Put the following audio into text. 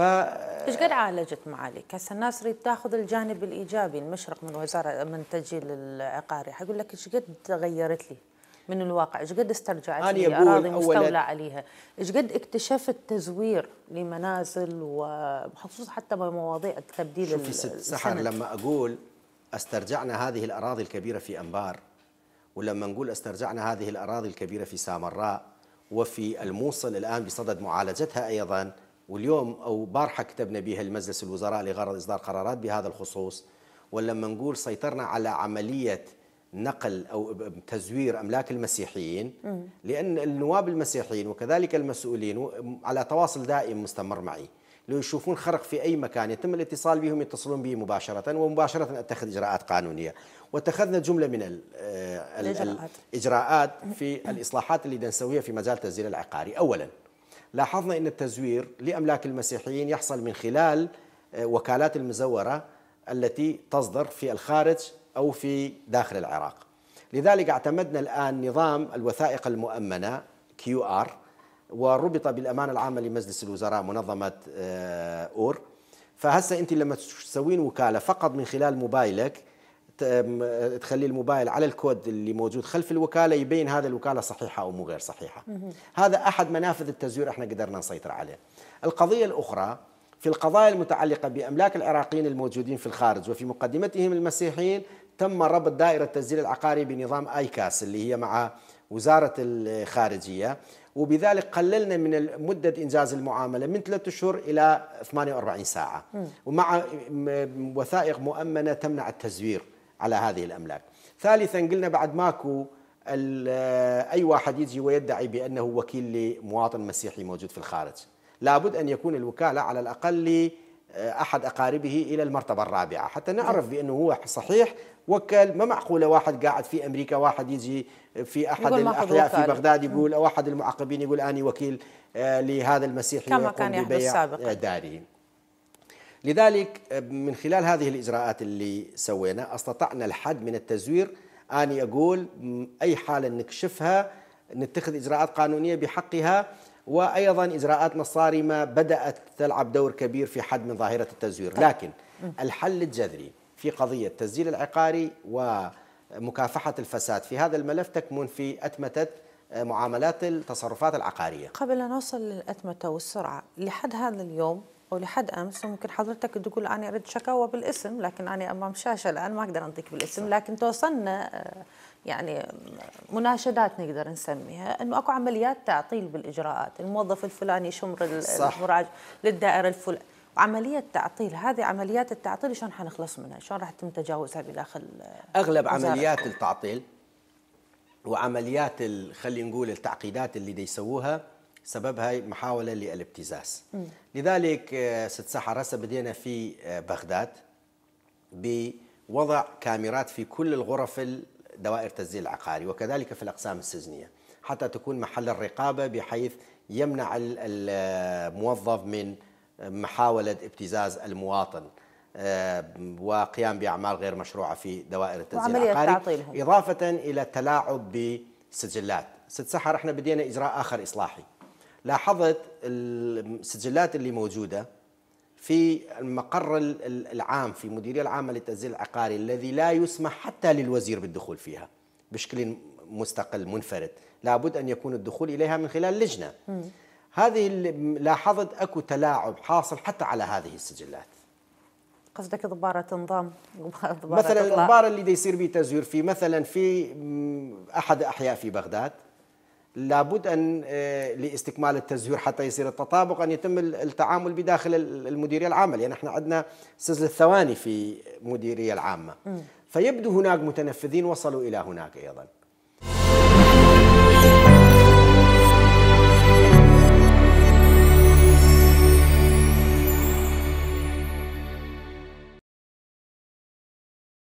ايش قد عالجت معاليك؟ هسه الناس تريد تاخذ الجانب الايجابي المشرق من وزاره من تسجيل العقاري، حيقول لك ايش قد تغيرت لي من الواقع؟ ايش قد استرجعت لي اراضي مستولى عليها؟ ايش قد اكتشفت تزوير لمنازل وخصوصا حتى بمواضيع تبديل شوفي ست سحر لما اقول استرجعنا هذه الاراضي الكبيره في انبار ولما نقول استرجعنا هذه الاراضي الكبيره في سامراء وفي الموصل الان بصدد معالجتها ايضا واليوم او بارحه كتبنا بها المجلس الوزراء لغرض اصدار قرارات بهذا الخصوص ولما نقول سيطرنا على عمليه نقل او تزوير املاك المسيحيين لان النواب المسيحيين وكذلك المسؤولين على تواصل دائم مستمر معي لو يشوفون خرق في اي مكان يتم الاتصال بهم يتصلون بي مباشره ومباشره اتخذ اجراءات قانونيه واتخذنا جمله من ال آه، الاجراءات في الاصلاحات اللي نسويها في مجال التسجيل العقاري اولا لاحظنا أن التزوير لأملاك المسيحيين يحصل من خلال آه، وكالات المزورة التي تصدر في الخارج أو في داخل العراق لذلك اعتمدنا الآن نظام الوثائق المؤمنة QR وربط بالأمانة العامة لمجلس الوزراء منظمة آه، أور فهسه أنت لما تسوين وكالة فقط من خلال موبايلك أه، تخلي الموبايل على الكود اللي موجود خلف الوكاله يبين هذا الوكاله صحيحه او مو غير صحيحه. هذا احد منافذ التزوير احنا قدرنا نسيطر عليه. القضيه الاخرى في القضايا المتعلقه باملاك العراقيين الموجودين في الخارج وفي مقدمتهم المسيحيين تم ربط دائره التسجيل العقاري بنظام ايكاس اللي هي مع وزاره الخارجيه وبذلك قللنا من مدة إنجاز المعاملة من ثلاثة أشهر إلى 48 ساعة م. ومع وثائق مؤمنة تمنع التزوير على هذه الاملاك. ثالثا قلنا بعد ماكو آه، اي واحد يجي ويدعي بانه وكيل لمواطن مسيحي موجود في الخارج. لابد ان يكون الوكاله على الاقل احد اقاربه الى المرتبه الرابعه حتى نعرف نعم. بانه هو صحيح وكل ما معقوله واحد قاعد في امريكا واحد يجي في احد الاحياء في بغداد نعم. يقول او احد المعاقبين يقول اني وكيل آه، لهذا المسيحي كما كان يحدث سابقا داري لذلك آه، من خلال هذه الإجراءات اللي سوينا استطعنا الحد من التزوير أني أقول أي حالة نكشفها نتخذ إجراءات قانونية بحقها وأيضا إجراءاتنا الصارمة بدأت تلعب دور كبير في حد من ظاهرة التزوير طيب. لكن الحل الجذري في قضية تسجيل العقاري ومكافحة الفساد في هذا الملف تكمن في أتمتة آه، معاملات التصرفات العقارية قبل أن نصل للأتمتة والسرعة لحد هذا اليوم ولحد امس ممكن حضرتك تقول انا ارد شكاوى بالاسم لكن انا امام شاشه الان ما اقدر انطيك بالاسم لكن توصلنا آه، يعني مناشدات نقدر نسميها انه اكو عمليات تعطيل بالاجراءات الموظف الفلاني يشمر المراجع للدائره الفلانيه عملية تعطيل هذه عمليات التعطيل شلون حنخلص منها شلون راح يتم تجاوزها بداخل أغلب وزارة. عمليات التعطيل وعمليات خلينا نقول التعقيدات اللي دي يسووها سببها محاولة للابتزاز لذلك آه، ست سحر هسه بدينا في آه، بغداد بوضع كاميرات في كل الغرف دوائر تسجيل العقاري وكذلك في الأقسام السجنية حتى تكون محل الرقابة بحيث يمنع الموظف آه، من محاولة ابتزاز المواطن وقيام بأعمال غير مشروعة في دوائر التسجيل العقاري تعطيلهم. إضافة إلى التلاعب بسجلات ست سحر احنا بدينا إجراء آخر إصلاحي لاحظت السجلات اللي موجودة في المقر العام في مديرية العامة للتسجيل العقاري الذي لا يسمح حتى للوزير بالدخول فيها بشكل مستقل منفرد لابد أن يكون الدخول إليها من خلال لجنة م. هذه لاحظت أكو تلاعب حاصل حتى على هذه السجلات قصدك ضبارة تنضم مثلا الضبارة اللي يصير به تزوير في مثلا في أحد أحياء في بغداد لابد ان آه، لاستكمال التزوير حتى يصير التطابق ان يتم التعامل بداخل المديريه العامه لان يعني احنا عندنا سلسله ثواني في المديريه العامه فيبدو هناك متنفذين وصلوا الى هناك ايضا